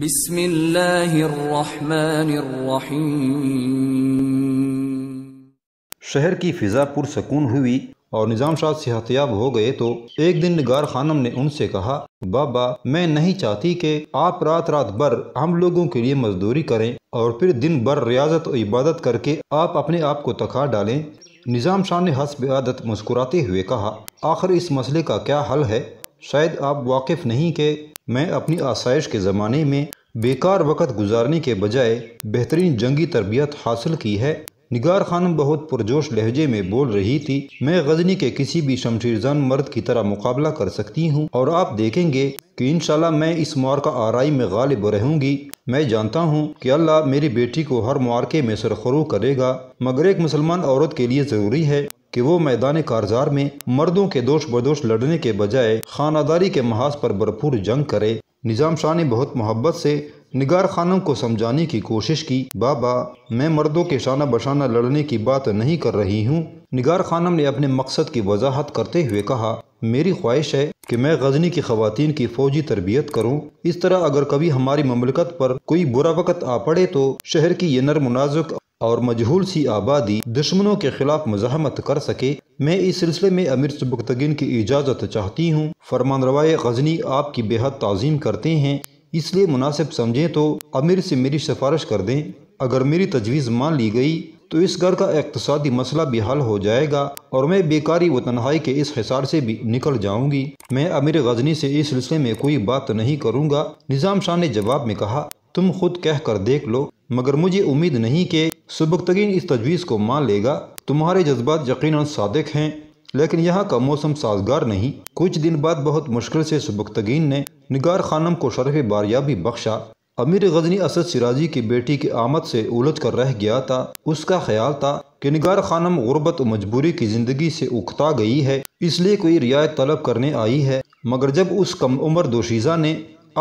बिस्मिल्लाहिर्रहमानिर्रहीम शहर की फिजा पुरसकून हुई और निज़ाम शाह सेहतयाब हो गए तो एक दिन निगार खानम ने उनसे कहा बाबा मैं नहीं चाहती कि आप रात रात भर हम लोगों के लिए मजदूरी करें और फिर दिन भर रियाजत और इबादत करके आप अपने आप को तखा डालें निज़ाम शाह ने हसब आदत मुस्कुराते हुए कहा आखिर इस मसले का क्या हल है शायद आप वाकिफ नहीं के मैं अपनी आसाइश के ज़माने में बेकार वक़्त गुजारने के बजाय बेहतरीन जंगी तरबियत हासिल की है निगार खानम बहुत पुरजोश लहजे में बोल रही थी मैं गजनी के किसी भी शमशीरजान मर्द की तरह मुकाबला कर सकती हूँ और आप देखेंगे कि इन मैं इस मार्का आरई में गालिब रहूँगी मैं जानता हूँ कि अल्लाह मेरी बेटी को हर मार्के में सरखरू करेगा मगर एक मुसलमान औरत के लिए ज़रूरी है कि वो मैदान कारजार में मर्दों के दोष बदोश लड़ने के बजाय खानादारी के महाज पर भरपूर जंग करे निज़ाम शाह ने बहुत मोहब्बत से निगार खानों को समझाने की कोशिश की बाबा मैं मर्दों के शाना बशाना लड़ने की बात नहीं कर रही हूँ निगार खानम ने अपने मकसद की वजाहत करते हुए कहा मेरी ख्वाहिश है कि मैं गजनी की खातन की फौजी तरबियत करूं। इस तरह अगर कभी हमारी ममलकत पर कोई बुरा वक़्त आ पड़े तो शहर की ये नर मुनाजुक और मजहूल सी आबादी दुश्मनों के खिलाफ मजामत कर सके मैं इस सिलसिले में अमीर सुबकतगिन की इजाज़त चाहती हूँ फरमान रवाय गजनी आपकी बेहद तज़ीम करते हैं इसलिए मुनासिब समझें तो अमीर से मेरी सिफारिश कर दें अगर मेरी तजवीज़ मान ली गई तो इस घर का इकतसादी मसला भी हल हो जाएगा और मैं बेकारी व तनहाई के इस हिसार से भी निकल जाऊंगी मैं अमीर गजनी से इस सिलसिले में कोई बात नहीं करूंगा निज़ाम शाह ने जवाब में कहा तुम खुद कह कर देख लो मगर मुझे उम्मीद नहीं कि सबकतरीन इस तजवीज़ को मान लेगा तुम्हारे जज्बात यकीन सादक हैं लेकिन यहाँ का मौसम साजगार नहीं कुछ दिन बाद बहुत मुश्किल से सबकतगीन ने निगार खानम को शरफ बारियाबी बख्शा अमीर गजनी असद सिराजी की बेटी की आमद से उलझ कर रह गया था उसका ख्याल था कि निगार खानम गुर्बत मजबूरी की ज़िंदगी से उखता गई है इसलिए कोई रियायत तलब करने आई है मगर जब उस कम उम्र दोशीज़ा ने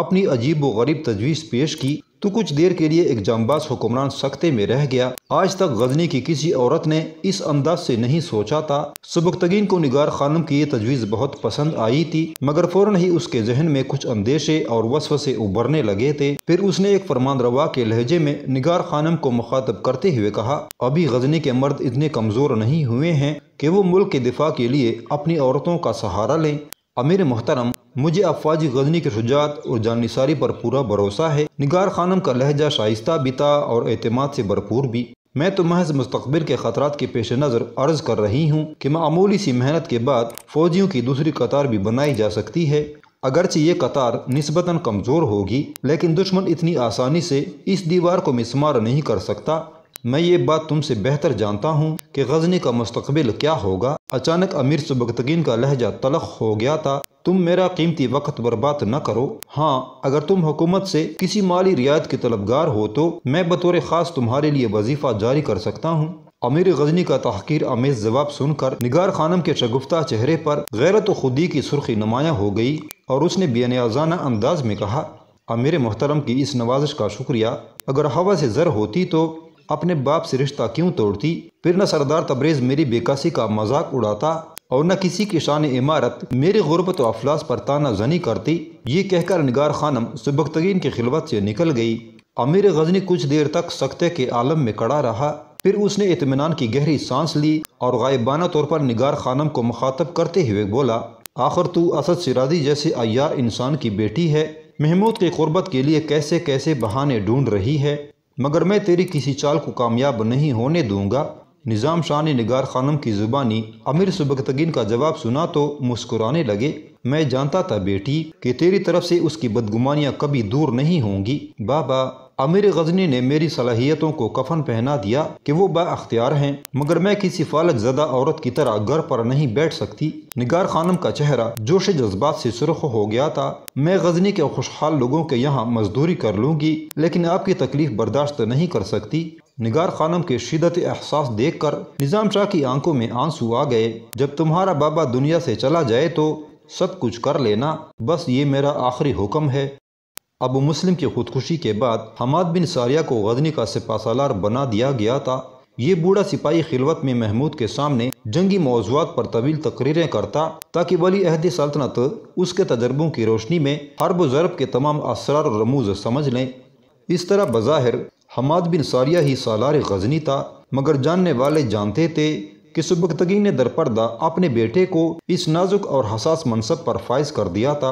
अपनी अजीब व गरीब तजवीज़ पेश की तो कुछ देर के लिए एक जामबाज हुक्मरान सख्ते में रह गया आज तक गजनी की किसी औरत ने इस अंदाज से नहीं सोचा था सबकतगीन को निगार खानम की ये तजवीज़ बहुत पसंद आई थी मगर फौरन ही उसके जहन में कुछ अंदेशे और वसवसे उभरने लगे थे फिर उसने एक फरमान रवा के लहजे में निगार खानम को मुखातब करते हुए कहा अभी गजनी के मर्द इतने कमज़ोर नहीं हुए हैं कि वो मुल्क के दिफा के लिए अपनी औरतों का सहारा लें अमीर मोहतरम मुझे अफवाजी गजनी के शुजात और जानसारी पर पूरा भरोसा है निगार खानम का लहजा शाइस्ता बिता और अतमाद से भरपूर भी मैं तो महज मुस्तबिल के ख़तरा के पेश नज़र अर्ज़ कर रही हूँ कि मामूली सी मेहनत के बाद फ़ौजियों की दूसरी कतार भी बनाई जा सकती है अगरचे ये कतार नस्बता कमज़ोर होगी लेकिन दुश्मन इतनी आसानी से इस दीवार को मिसमार नहीं कर सकता मैं ये बात तुमसे बेहतर जानता हूँ कि गजनी का मुस्तबिल क्या होगा अचानक अमीर सुबकतगीन का लहजा तलख हो गया था तुम मेरा कीमती वक्त बर्बाद न करो हाँ अगर तुम हुकूमत से किसी माली रियायत के तलबगार हो तो मैं बतौर ख़ास तुम्हारे लिए वजीफ़ा जारी कर सकता हूँ अमीर गजनी का तहकीर अमेज जवाब सुनकर निगार खानम के शगुफ्ता चेहरे पर गैरत खुदी की सुर्खी नुमाया हो गई और उसने बेनियाजाना अंदाज में कहा अमीर मोहतरम की इस नवाजिश का शुक्रिया अगर हवा से ज़र होती तो अपने बाप से रिश्ता क्यों तोड़ती फिर न सरदार तबरेज मेरी बेकासी का मजाक उड़ाता और न किसी की शान इमारत मेरी व अफलास पर ताना जनी करती ये कहकर निगार खानम सुबकतगीन की खिलवत से निकल गई अमीर गजनी कुछ देर तक सख्ते के आलम में कड़ा रहा फिर उसने इतमान की गहरी सांस ली और गायबाना तौर पर निगार खानम को मुखातब करते हुए बोला आखिर तू असद सिरादी जैसे अयार इंसान की बेटी है महमूद की गुर्बत के लिए कैसे कैसे बहाने ढूंढ रही है मगर मैं तेरी किसी चाल को कामयाब नहीं होने दूंगा निज़ाम शाह ने निगार खानम की ज़ुबानी अमीर सुबकतगिन का जवाब सुना तो मुस्कुराने लगे मैं जानता था बेटी कि तेरी तरफ से उसकी बदगुमानियाँ कभी दूर नहीं होंगी बाबा आमिर गजनी ने मेरी सलाहियतों को कफन पहना दिया कि वो बाख्तियार हैं मगर मैं किसी फालक ज़दा औरत की तरह घर पर नहीं बैठ सकती निगार खानम का चेहरा जोश जज्बात से सुरख हो गया था मैं गजनी के खुशहाल लोगों के यहाँ मजदूरी कर लूँगी लेकिन आपकी तकलीफ बर्दाश्त नहीं कर सकती निगार खानम के शिदत एहसास देख कर निज़ाम शाह की आंखों में आंसू आ गए जब तुम्हारा बाबा दुनिया से चला जाए तो सब कुछ कर लेना बस ये मेरा आखिरी हुक्म है अबू मुस्लिम की खुदकुशी के बाद हमाद बिन सारिया को गजनी का सिपासालार बना दिया गया था ये बूढ़ा सिपाही खिलवत में महमूद के सामने जंगी मौजूद पर तवील तकरीरें करता ताकि वली अहद सल्तनत उसके तजर्बों की रोशनी में हरब ज़रब के तमाम असरार रमूज समझ लें इस तरह बज़ाहिर हमाद बिन सारिया ही सालार गजनी था मगर जानने वाले जानते थे कि सुबकतगी ने दरपर्दा अपने बेटे को इस नाजुक और हसास मनसब पर फायज कर दिया था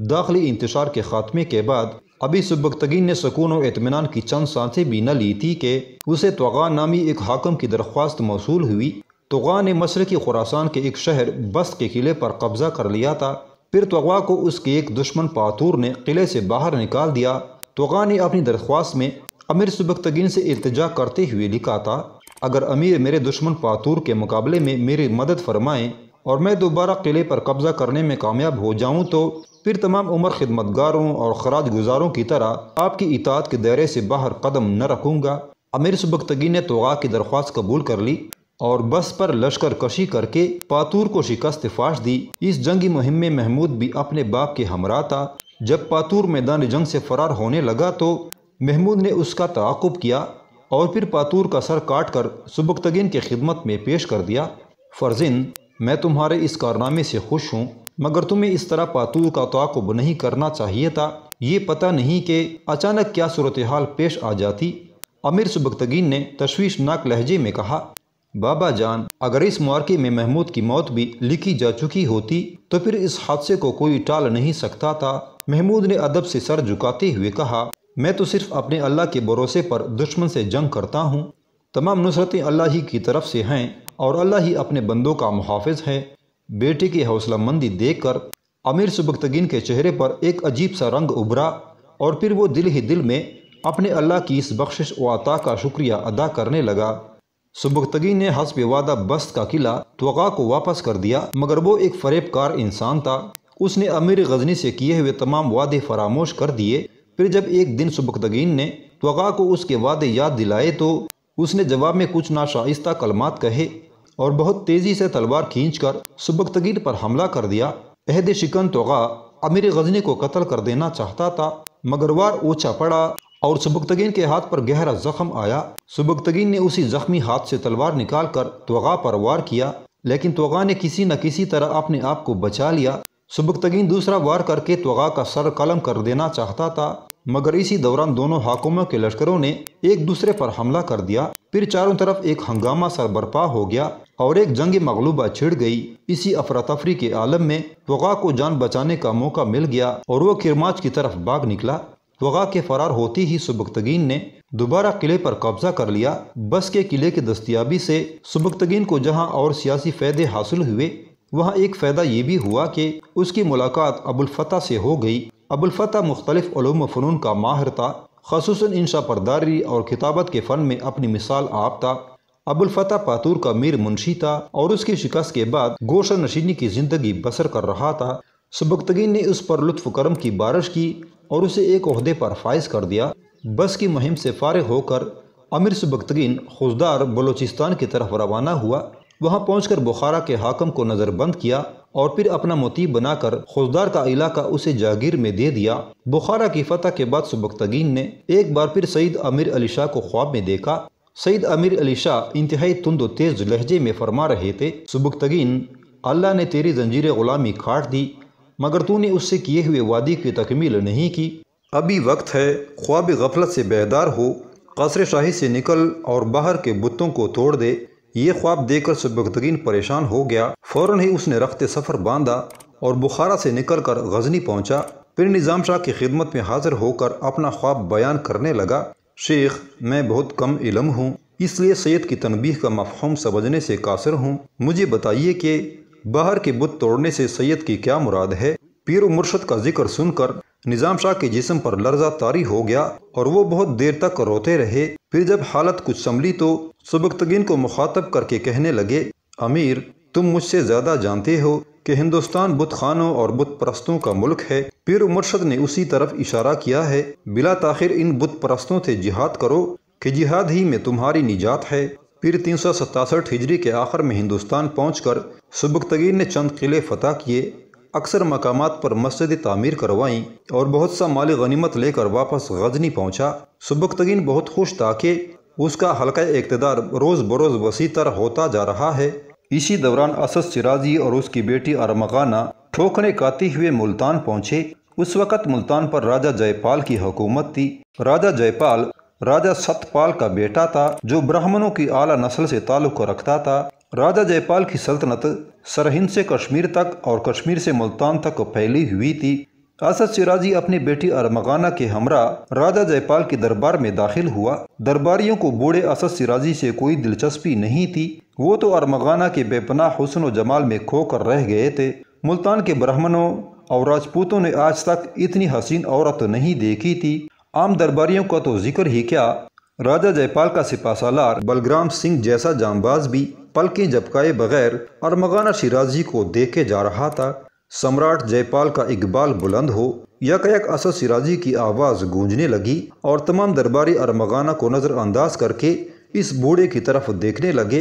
दाखिली इंतशार के खात्मे के बाद अभी सुबकतगीन ने सुकून और इतमान की चंद सांसें भी न ली थी कि उसे तोगा नामी एक हाकम की दरख्वास्त मौसू हुई तोगा ने की खुरासान के एक शहर बस के किले पर कब्जा कर लिया था फिर तोगा को उसके एक दुश्मन पातूर ने किले से बाहर निकाल दिया तोगा ने अपनी दरख्वास्त में अमीर सुबकतगीन से इल्तजा करते हुए लिखा था अगर अमीर मेरे दुश्मन पातूर के मुकाबले में मेरी मदद फरमाएं और मैं दोबारा किले पर कब्ज़ा करने में कामयाब हो जाऊँ तो फिर तमाम उम्र खिदमतगारों और खराज गुजारों की तरह आपकी इतात के दायरे से बाहर कदम न रखूँगा अमीर सुबकतगी ने तोगा की दरख्वास्त कबूल कर ली और बस पर लश्कर कशी करके पातूर को शिकस्त फाश दी इस जंगी मुहिम में महमूद भी अपने बाप के हमरा था जब पातूर मैदान जंग से फरार होने लगा तो महमूद ने उसका तकब किया और फिर पातूर का सर काट कर सुबकतगीन की खिदमत में पेश कर दिया फर्जिन मैं तुम्हारे इस कारनामे से खुश हूँ मगर तुम्हें इस तरह पातूर का तोब नहीं करना चाहिए था ये पता नहीं कि अचानक क्या सूरत हाल पेश आ जाती अमीर सुबकतगीन ने तशवीशनाक लहजे में कहा बाबा जान अगर इस मार्के में महमूद की मौत भी लिखी जा चुकी होती तो फिर इस हादसे को कोई टाल नहीं सकता था महमूद ने अदब से सर झुकाते हुए कहा मैं तो सिर्फ अपने अल्लाह के भरोसे पर दुश्मन से जंग करता हूँ तमाम नुसरतें अल्लाह ही की तरफ से हैं और अल्लाह ही अपने बंदों का मुहाफ़ है बेटे की हौसला मंदी देख कर अमीर सुबकतगिन के चेहरे पर एक अजीब सा रंग उभरा और फिर वो दिल ही दिल में अपने अल्लाह की इस बख्शिश व अता का शुक्रिया अदा करने लगा सुबकतगिन ने हसब वादा बस्त का किला तोगा को वापस कर दिया मगर वो एक फरेबकार इंसान था उसने अमीर गजनी से किए हुए तमाम वादे फरामोश कर दिए फिर जब एक दिन सुबकतगिन ने तोगा को उसके वादे याद दिलाए तो उसने जवाब में कुछ नाशाइस्ता कलमात कहे और बहुत तेज़ी से तलवार खींचकर सुबकतगीर पर हमला कर दिया अहद शिकन तोगा अमीर गजनी को कत्ल कर देना चाहता था मगर वार ऊंचा पड़ा और सुबकतगीन के हाथ पर गहरा जख्म आया सुबकतगीन ने उसी जख्मी हाथ से तलवार निकाल कर तोगा पर वार किया लेकिन तोगा ने किसी न किसी तरह अपने आप को बचा लिया सुबकतगीन दूसरा वार करके तोगा का सर कलम कर देना चाहता था मगर इसी दौरान दोनों हाकुमों के लश्करों ने एक दूसरे पर हमला कर दिया फिर चारों तरफ एक हंगामा सर बर्पा हो गया और एक जंग मगलूबा छिड़ गई इसी अफरा तफरी के आलम में वगा को जान बचाने का मौका मिल गया और वह किरमाच की तरफ भाग निकला वगा के फरार होती ही सुबकतगीन ने दोबारा किले पर कब्जा कर लिया बस के किले की दस्तियाबी से सुबकतगीन को जहाँ और सियासी फ़ायदे हासिल हुए वहाँ एक फ़ायदा ये भी हुआ कि उसकी मुलाकात अबुलफ़ता से हो गई अबुलफ़ता मुख्तलिफ़ फ़नून का माहिर था खसूस इंशा परदारी और खिताबत के फ़न में अपनी मिसाल आप था अबुलफ़तः पातूर का मीर मुंशी था और उसकी शिकस्त के बाद गोशा नशीनी की ज़िंदगी बसर कर रहा था सबकतगी ने उस पर लुत्फ करम की बारिश की और उसे एक अहदे पर फायज कर दिया बस की मुहिम से फारग होकर अमीर सबकतगीन खुजदार बलूचिस्तान की तरफ रवाना हुआ वहाँ पहुँच बुखारा के हाकम को नज़रबंद किया और फिर अपना मोतीब बनाकर खुजदार का इलाका उसे जागीर में दे दिया बुखारा की फतह के बाद सुबकतगीन ने एक बार फिर सईद अमीर अली शाह को ख्वाब में देखा सईद अमीर अली शाह इंतहाई तुंद तेज लहजे में फरमा रहे थे सुबकतगीन अल्लाह ने तेरी जंजीर गुलामी काट दी मगर तूने उससे किए हुए वादी की तकमील नहीं की अभी वक्त है ख्वाब गफलत से बेदार हो कसर शाही से निकल और बाहर के बुतों को तोड़ दे ये ख्वाब देखकर सुबकतरीन परेशान हो गया फौरन ही उसने रख्त सफ़र बांधा और बुखारा से निकल कर गजनी पहुँचा फिर निज़ाम शाह की खिदमत में हाजिर होकर अपना ख्वाब बयान करने लगा शेख मैं बहुत कम इलम हूँ इसलिए सैद की तनबीह का मफहम समझने से कासर हूँ मुझे बताइए कि बाहर के बुत तोड़ने से सैयद की क्या मुराद है पीर मुर्शद का जिक्र सुनकर निज़ाम शाह के जिसम पर लर्जा तारी हो गया और वो बहुत देर तक रोते रहे फिर जब हालत कुछ संभली तो सबकतगिन को मुखातब करके कहने लगे अमीर तुम मुझसे ज़्यादा जानते हो कि हिंदुस्तान बुत खानों और बुत परस्तों का मुल्क है फिर मुर्शद ने उसी तरफ इशारा किया है बिला ताखिर इन बुत परस्तों से जिहाद करो कि जिहाद ही में तुम्हारी निजात है फिर तीन सौ सतासठ हिजरी के आखिर में हिंदुस्तान पहुँच कर सुबकतगीन ने चंद किले फ़तेह किए अक्सर मकाम पर मस्जिद तामीर करवाई और बहुत सा माल गनीमत लेकर वापस गजनी पहुँचा तगिन बहुत खुश था कि उसका हल्का इकतदार रोज़ बरोज़ वसी तर होता जा रहा है इसी दौरान असद सिराजी और उसकी बेटी अरमगाना ठोकरें काते हुए मुल्तान पहुँचे उस वक़्त मुल्तान पर राजा जयपाल की हुकूमत थी राजा जयपाल राजा सतपाल का बेटा था जो ब्राह्मणों की आला नस्ल से ताल्लुक़ रखता था राजा जयपाल की सल्तनत सरहिंद से कश्मीर तक और कश्मीर से मुल्तान तक फैली हुई थी असद सिराजी अपनी बेटी अरमगाना के हमरा राजा जयपाल के दरबार में दाखिल हुआ दरबारियों को बूढ़े असद सिराजी से कोई दिलचस्पी नहीं थी वो तो अरमगाना के बेपनाह हुसन व जमाल में खोकर रह गए थे मुल्तान के ब्राह्मणों और राजपूतों ने आज तक इतनी हसीन औरत नहीं देखी थी आम दरबारियों का तो जिक्र ही क्या राजा जयपाल का सिपासालार बलग्राम सिंह जैसा जामबाज भी पलकें झपकाए बगैर अरमगाना शिराजी को देखे जा रहा था सम्राट जयपाल का इकबाल बुलंद हो यकयक असद सिराजी की आवाज़ गूंजने लगी और तमाम दरबारी अरमगाना को नज़रअंदाज करके इस बूढ़े की तरफ देखने लगे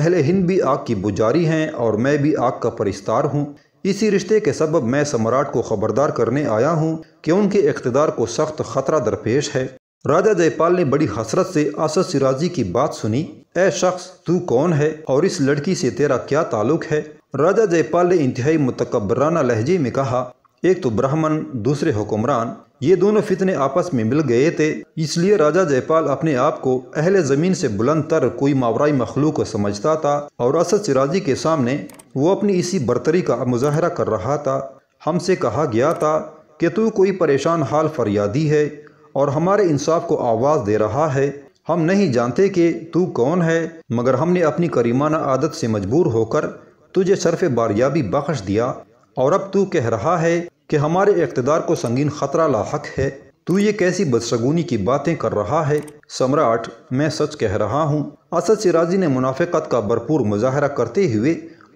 अहले हिंद भी आग की बुजारी हैं और मैं भी आग का परिस्तार हूँ इसी रिश्ते के सबब मैं सम्राट को खबरदार करने आया हूँ कि उनके इकतदार को सख्त खतरा दरपेश है राजा जयपाल ने बड़ी हसरत से असद सिराजी की बात सुनी ए शख्स तू कौन है और इस लड़की से तेरा क्या ताल्लुक है राजा जयपाल ने इंतहाई मतकबराना लहजे में कहा एक तो ब्राह्मण दूसरे हुक्मरान ये दोनों फितने आपस में मिल गए थे इसलिए राजा जयपाल अपने आप को अहल ज़मीन से बुलंद तर कोई मावराई मखलूक समझता था और असद सिराजी के सामने वो अपनी इसी बरतरी का मुजाहरा कर रहा था हमसे कहा गया था कि तू कोई परेशान हाल फरियादी है और हमारे इंसाफ को आवाज़ दे रहा है हम नहीं जानते कि तू कौन है मगर हमने अपनी करीमाना आदत से मजबूर होकर तुझे शर्फ बारियाबी बख्श दिया और अब तू कह रहा है कि हमारे इकतदार को संगीन ख़तरा लाक है तू ये कैसी बदसगुनी की बातें कर रहा है सम्राट मैं सच कह रहा हूँ असद सिराजी ने मुनाफिकत का भरपूर मुजाहरा करते हुए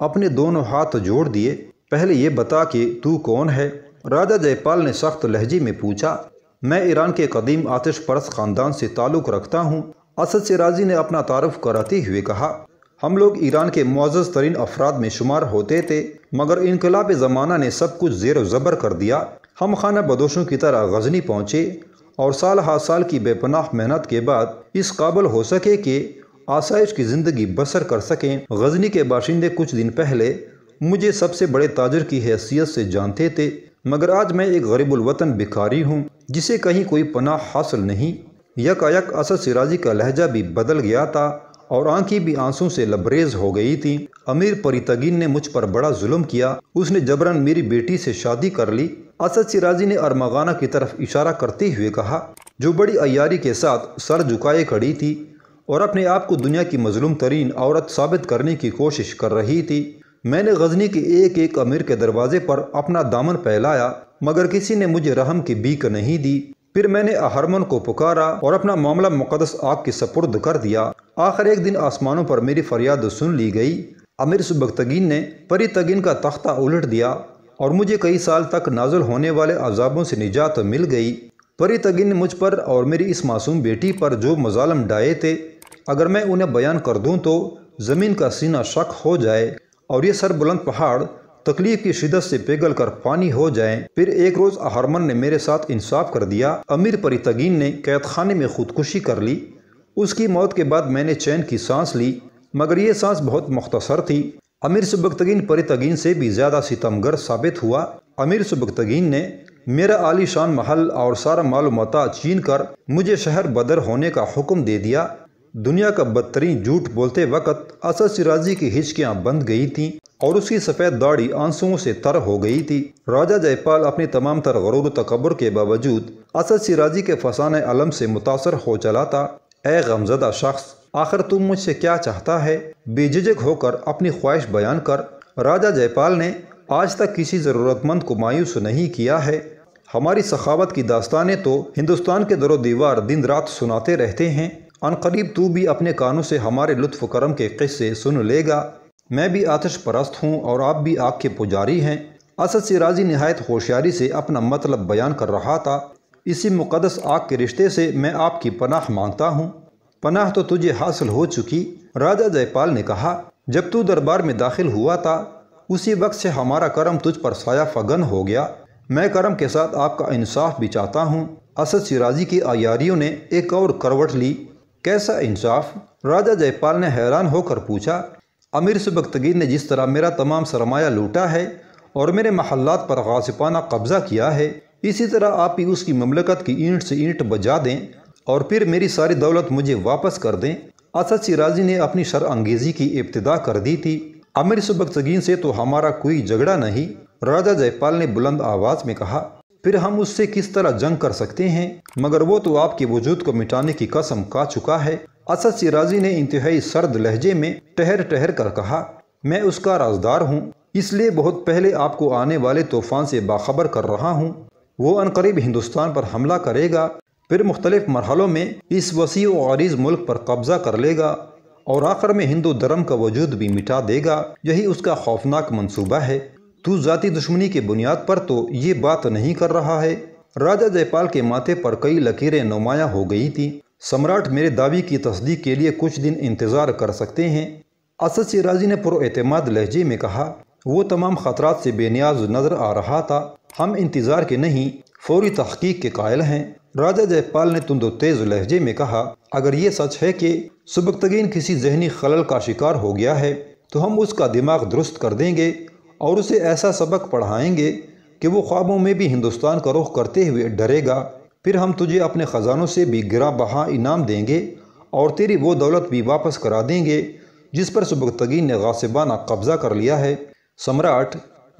अपने दोनों हाथ जोड़ दिए पहले ये बता कि तू कौन है राजा जयपाल ने सख्त लहजे में पूछा मैं ईरान के कदीम आतिश परस ख़ानदान से ताल्लुक़ रखता हूँ असद सिराजी ने अपना तारफ़ कराते हुए कहा हम लोग ईरान के मुआज़ तरीन अफराद में शुमार होते थे मगर इनकलाब ज़माना ने सब कुछ जेर ज़बर कर दिया हम खाना बदोशों की तरह गजनी पहुँचे और साल हा साल की बेपनाह मेहनत के बाद इस काबल हो सके कि आसाइश की ज़िंदगी बसर कर सकें गजनी के बाशिंदे कुछ दिन पहले मुझे सबसे बड़े ताजर की हैसियत से जानते थे मगर आज मैं एक गरीबुलवतन भिखारी हूँ जिसे कहीं कोई पनाह हासिल नहीं यकायक असद सिराजी का लहजा भी बदल गया था और आंखें भी आंसू से लबरेज हो गई थी अमीर परितगिन ने मुझ पर बड़ा जुल्म किया उसने जबरन मेरी बेटी से शादी कर ली असद सिराजी ने अरमगाना की तरफ इशारा करते हुए कहा जो बड़ी अयारी के साथ सर झुकाए खड़ी थी और अपने आप को दुनिया की मजलूम तरीन औरत साबित करने की कोशिश कर रही थी मैंने गजनी के एक एक अमीर के दरवाजे पर अपना दामन फैलाया मगर किसी ने मुझे रहम की बीक नहीं दी फिर मैंने अहरमन को पुकारा और अपना मामला मुकदस आग के सपुर्द कर दिया आखिर एक दिन आसमानों पर मेरी फरियाद सुन ली गई अमीर सुबकतगीन ने परी तगिन का तख्ता उलट दिया और मुझे कई साल तक नाजुल होने वाले अजाबों से निजात मिल गई परी तगिन ने मुझ पर और मेरी इस मासूम बेटी पर जो मजालम डाए थे अगर मैं उन्हें बयान कर दूँ तो ज़मीन का सीना शक हो जाए और ये सरबुलंद पहाड़ तकलीफ की शिदत से पिघल कर पानी हो जाए फिर एक रोज अहरमन ने मेरे साथ इंसाफ कर दिया अमीर परितगीन ने कैद खाने में खुदकुशी कर ली उसकी मौत के बाद मैंने चैन की सांस ली मगर ये सांस बहुत मुख्तसर थी अमीर सुबकतगीन परितगीन से भी ज़्यादा सितमगर साबित हुआ अमीर सुबकतगीन ने मेरा आलीशान महल और सारा मालूमता छीन कर मुझे शहर बदर होने का हुक्म दे दिया दुनिया का बदतरीन झूठ बोलते वक्त असद सिराजी की हिचकियाँ बंद गई थी और उसकी सफ़ेद दाढ़ी आंसुओं से तर हो गई थी राजा जयपाल अपनी तमाम तर गरूर तकबर के बावजूद असद सिराजी के फसान आलम से मुतासर हो चला था ए गमजदा शख्स आखिर तुम मुझसे क्या चाहता है बेझिझक होकर अपनी ख्वाहिश बयान कर राजा जयपाल ने आज तक किसी ज़रूरतमंद को मायूस नहीं किया है हमारी सखावत की दास्तानें तो हिंदुस्तान के दरो दीवार दिन रात सुनाते रहते हैं अनकरीब तू भी अपने कानों से हमारे लुत्फ़ करम के किस्से सुन लेगा मैं भी आतश परस्त हूँ और आप भी आग के पुजारी हैं असद सिराजी नहायत होशियारी से अपना मतलब बयान कर रहा था इसी मुकदस आग के रिश्ते से मैं आपकी पनाह मांगता हूँ पनाह तो तुझे हासिल हो चुकी राजा जयपाल ने कहा जब तू दरबार में दाखिल हुआ था उसी वक्त से हमारा करम तुझ पर साया फगन हो गया मैं करम के साथ आपका इंसाफ भी चाहता हूँ असद सिराजी की अयारियों ने एक और करवट ली कैसा इंसाफ राजा जयपाल ने हैरान होकर पूछा अमीर सुबकतगीर ने जिस तरह मेरा तमाम सरमाया लूटा है और मेरे महल्लात पर गासिपाना कब्ज़ा किया है इसी तरह आप ही उसकी ममलकत की ईंट से ईंट बजा दें और फिर मेरी सारी दौलत मुझे वापस कर दें असद सिराजी ने अपनी शर अंगेज़ी की इब्तदा कर दी थी अमीर सुबकतगीन से तो हमारा कोई झगड़ा नहीं राजा जयपाल ने बुलंद आवाज़ में कहा फिर हम उससे किस तरह जंग कर सकते हैं मगर वो तो आपके वजूद को मिटाने की कसम का चुका है असद सिराजी ने इंतहाई सर्द लहजे में ठहर ठहर कर कहा मैं उसका राजदार हूँ इसलिए बहुत पहले आपको आने वाले तूफान से बाखबर कर रहा हूँ वो अनकरीब हिंदुस्तान पर हमला करेगा फिर मुख्तलिफ मरहलों में इस वसी वरीज़ मुल्क पर कब्ज़ा कर लेगा और आखिर में हिंदू धर्म का वजूद भी मिटा देगा यही उसका खौफनाक मनसूबा है तू जाति दुश्मनी की बुनियाद पर तो ये बात नहीं कर रहा है राजा जयपाल के माथे पर कई लकीरें नुमाया हो गई थी सम्राट मेरे दावी की तस्दीक के लिए कुछ दिन इंतज़ार कर सकते हैं असद सिराजी ने पुरमाद लहजे में कहा वो तमाम खतरा से बेनियाज नज़र आ रहा था हम इंतज़ार के नहीं फौरी तहकीक के कायल हैं राजा जयपाल ने तुम दो तेज़ लहजे में कहा अगर ये सच है कि सुबकतगीन किसी जहनी खलल का शिकार हो गया है तो हम उसका दिमाग दुरुस्त कर देंगे और उसे ऐसा सबक पढ़ाएंगे कि वो ख्वाबों में भी हिंदुस्तान का रुख करते हुए डरेगा फिर हम तुझे अपने ख़जानों से भी गिरा बहा इनाम देंगे और तेरी वो दौलत भी वापस करा देंगे जिस पर सुबगतगीन ने गासिबाना कब्ज़ा कर लिया है सम्राट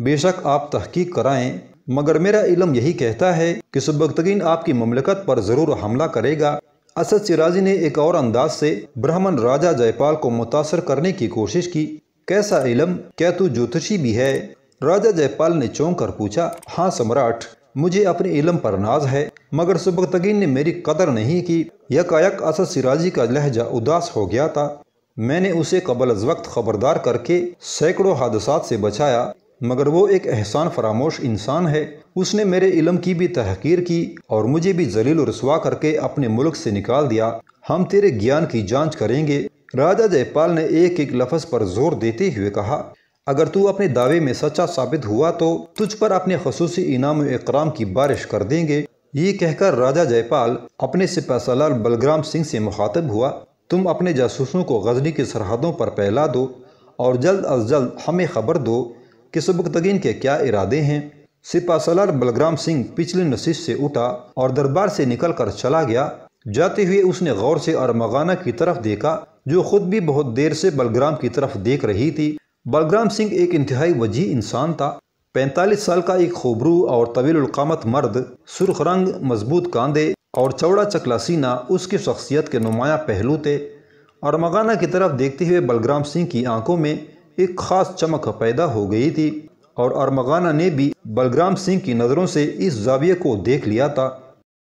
बेशक आप तहकीक कराएं मगर मेरा इलम यही कहता है कि सुबगतगीन आपकी ममलकत पर ज़रूर हमला करेगा असद सिराजी ने एक और अंदाज से ब्राह्मण राजा जयपाल को मुतासर करने की कोशिश की कैसा इलम क्या तू ज्योतिषी भी है राजा जयपाल ने चौंक कर पूछा हाँ सम्राट मुझे अपने इलम पर नाज है मगर सुबकतगीन ने मेरी कदर नहीं की यकायक असद सिराजी का लहजा उदास हो गया था मैंने उसे कबल अज वक्त खबरदार करके सैकड़ों हादसा से बचाया मगर वो एक एहसान फरामोश इंसान है उसने मेरे इलम की भी तहकीर की और मुझे भी जलील रसवा करके अपने मुल्क से निकाल दिया हम तेरे ज्ञान की जांच करेंगे राजा जयपाल ने एक एक लफज पर जोर देते हुए कहा अगर तू अपने दावे में सच्चा साबित हुआ तो तुझ पर अपने खसूसी इनाम इकराम की बारिश कर देंगे ये कहकर राजा जयपाल अपने सलाल बलग्राम सिंह से मुखातब हुआ तुम अपने जासूसों को गजनी की सरहदों पर फैला दो और जल्द अज जल्द हमें खबर दो कि सबकतगीन के क्या इरादे हैं सलाल बलग्राम सिंह पिछली नसीब से उठा और दरबार से कर चला गया जाते हुए उसने गौर से अरमगाना की तरफ देखा जो खुद भी बहुत देर से बलग्राम की तरफ देख रही थी बलग्राम सिंह एक इंतहाई वजी इंसान था पैंतालीस साल का एक खोबरू और तवीलकामत मर्द सुर्ख रंग मजबूत कांधे और चौड़ा चकला सीना उसकी शख्सियत के नुमाया पहलू थे और मगाना की तरफ देखते हुए बलग्राम सिंह की आंखों में एक खास चमक पैदा हो गई थी और अरमगाना ने भी बलग्राम सिंह की नज़रों से इस जाविये को देख लिया था